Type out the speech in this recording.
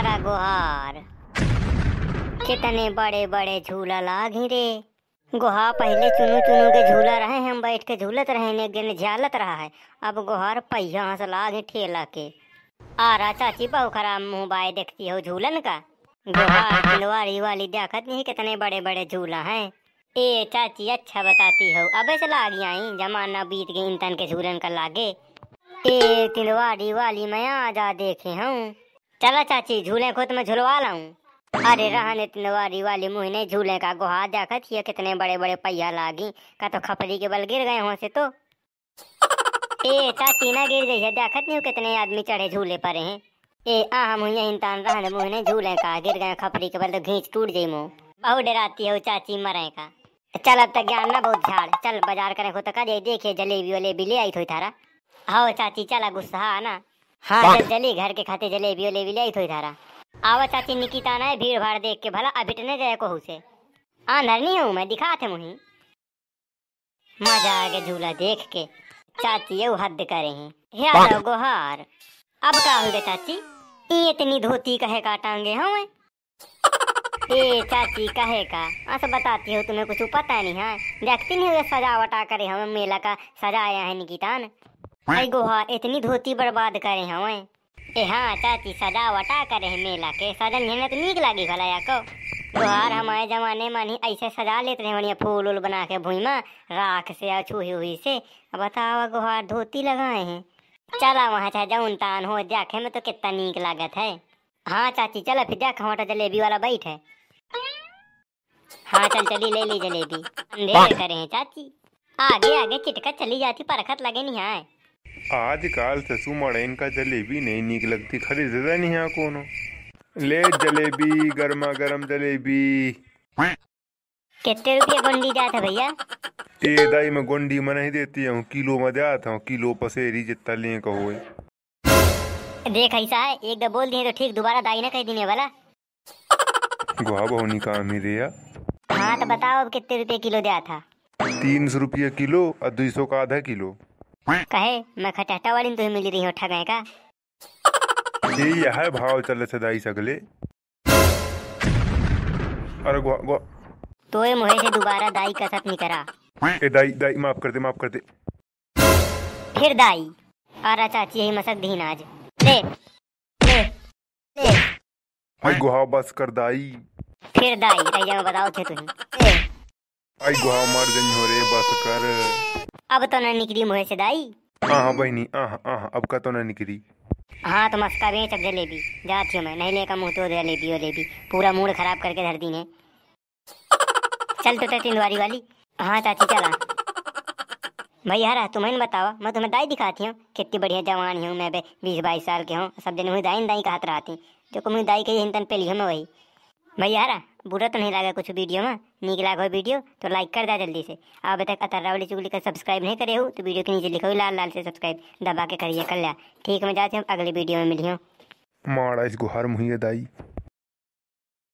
तुम्हारा गुहार कितने बड़े बड़े झूला ला घिरे गुहा पहले चुनू चुनू के झूला रहे हम बैठ के झूलत रहे झालत रहा है अब गुहार पहिया हंसला घे ठेला के आ रहा चाची बहु खराब मोबाइल देखती हो झूलन का गुहार खिलवाड़ी वाली देखत नहीं कितने बड़े बड़े झूला हैं ए चाची अच्छा बताती हो अब ऐसे लाग आई जमाना बीत गई इंतन के झूलन का लागे ए तिलवाड़ी वाली मैं आजा देखे हूँ चलो चाची झूले खुद में झुलवा लाऊं अरे रहने इतने वाली मुहिने झूले का गुहा देखा थी कितने बड़े बड़े पहिया लागी का तो खपरी के बल गिर गए हो से तो ए चाची ना गिर गई है देखत नहीं कितने आदमी चढ़े झूले पर हैं ए आ यही इंसान रहने मुहिने झूले का गिर गए खपरी के बल तो घींच टूट गई मुँह बहुत डराती है वो चाची मरे का चल अब तक तो ज्ञान ना बहुत झाड़ चल बाजार करे को कर देखिए जलेबी वलेबी ले आई थोड़ी थारा हाओ चाची चला गुस्सा ना हाँ चली घर के खाते चले लेवी ले थोड़ी धारा आवा चाची निकिता ना भीड़ भाड़ देख के भला अबिटने जाए को हुसे आ नरनी हूँ मैं दिखा थे मुही मजा आ गया झूला देख के चाची यू हद करे हैं यार गोहार अब का हो गया चाची ये इतनी धोती कहे का टांगे हमें ए चाची कहे का अस बताती हो तुम्हें कुछ पता नहीं है देखती नहीं हो सजावटा करे हमें मेला का सजाया है निकितान अरे गोहा इतनी धोती बर्बाद करे हवें ए हाँ चाची सजावटा करे मेला के सदन मेहनत तो नीक लगी भला को तोहार हमारे जमाने में नहीं ऐसे सजा लेते रहे बढ़िया फूल उल बना के भूई में राख से या छूही हुई से बताओ गुहार धोती लगाए हैं चला वहाँ चाहे जाऊन तान हो देखे में तो कितना नीक लागत है हाँ चाची चलो फिर देख हमारा तो जलेबी वाला बैठ है हाँ चल चली ले ली जलेबी अंधेरे करे हैं चाची आगे आगे चिटका चली जाती परखत लगे नहीं हाँ आजकाल ससु तो मड़ैन का जलेबी नहीं निक लगती खरीद खरीदता नहीं है को ले जलेबी गर्मा गर्म जलेबी कितने रुपये गोंडी जात है भैया ए दाई मैं गोंडी में नहीं देती हूँ किलो में जाता हूँ किलो पसेरी जितना लिए कहो देख ऐसा है एक बोल दिए तो ठीक दोबारा दाई ना कह देने वाला गुआ बहुनी काम ही रिया हाँ तो बताओ अब कितने रुपए किलो दिया था तीन सौ रुपये किलो और दो सौ का आधा किलो कहे मैं खटाटा वाली तुम्हें तो मिली रही होठा गए का है भाव चले सदाई सगले अरे गो गो तो ये मोहे से दोबारा दाई का कसत नहीं करा ए दाई दाई माफ कर दे माफ कर दे फिर दाई अरे चाची यही मसक दीन आज ले ले ले ओए गुहा बस कर दाई फिर दाई दाई मैं बताओ थे तुझे ओए गुहा मर दिन हो रे बस कर अब तो ना निकली मुहे से दाई हाँ बहनी हाँ, हाँ, हाँ, हाँ अब का तो ना निकली हाँ तो मस्का बेच अब जलेबी जाती हूँ मैं नहीं लेकर मुँह तो जलेबी वलेबी पूरा मूड खराब करके धर दी ने चल तो तिंदवारी वाली हाँ चाची चला भाई यार तुम्हें बताओ मैं तुम्हें दाई दिखाती हूँ कितनी बढ़िया जवान हूँ मैं बीस बाईस साल के हूँ सब दिन मुझे दाई दाई का हाथ रहती जो को मुझे दाई के ही हिंदन पे लिया मैं वही भाई यार बुरा तो नहीं लगा कुछ वीडियो में नीक लगा वीडियो तो लाइक कर दे जल्दी से और अभी तक अतर्रा वाली चुगली का सब्सक्राइब नहीं करे हो तो वीडियो के नीचे लिखो लाल लाल से सब्सक्राइब दबा के करिए कर लिया ठीक है मैं जाते हूँ अगली वीडियो में मिली हूँ माड़ा इस गुहार मुहैया दाई